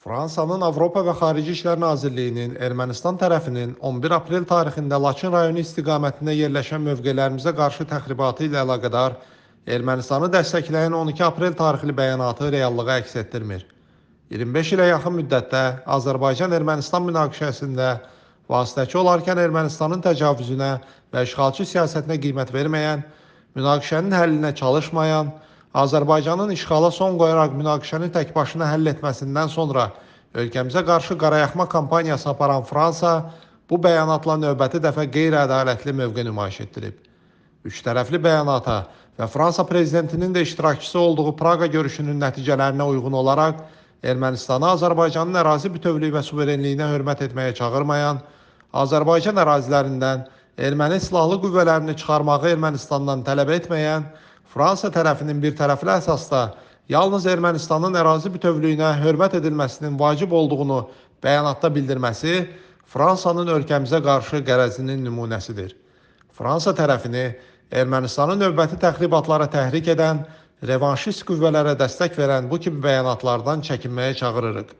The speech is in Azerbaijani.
Fransanın Avropa və Xarici İşlər Nazirliyinin Ermənistan tərəfinin 11 aprel tarixində Laçın rayonu istiqamətində yerləşən mövqelərimizə qarşı təxribatı ilə əlaqədar Ermənistanı dəstəkləyən 12 aprel tarixli bəyanatı reallığa əks etdirmir. 25 ilə yaxın müddətdə Azərbaycan-Ermənistan münaqişəsində vasitəçi olarkən Ermənistanın təcavüzünə və işğalçı siyasətinə qiymət verməyən, münaqişənin həllinə çalışmayan, Azərbaycanın işğala son qoyaraq münaqişəni təkbaşına həll etməsindən sonra ölkəmizə qarşı qarayaqma kampaniyası aparan Fransa bu bəyanatla növbəti dəfə qeyri-ədalətli mövqe nümayiş etdirib. Üçtərəfli bəyanata və Fransa prezidentinin də iştirakçısı olduğu Praqa görüşünün nəticələrinə uyğun olaraq Ermənistanı Azərbaycanın ərazi bütövlüyü və suverenliyinə hörmət etməyə çağırmayan, Azərbaycan ərazilərindən erməni silahlı qüvvələrini çıxarmağı Ermənistandan tələb etməyən Fransa tərəfinin bir tərəfli əsasda yalnız Ermənistanın ərazi bütövlüyünə hörmət edilməsinin vacib olduğunu bəyanatda bildirməsi Fransanın ölkəmizə qarşı qərəzinin nümunəsidir. Fransa tərəfini Ermənistanı növbəti təxribatlara təhrik edən, revanşist qüvvələrə dəstək verən bu kimi bəyanatlardan çəkinməyə çağırırıq.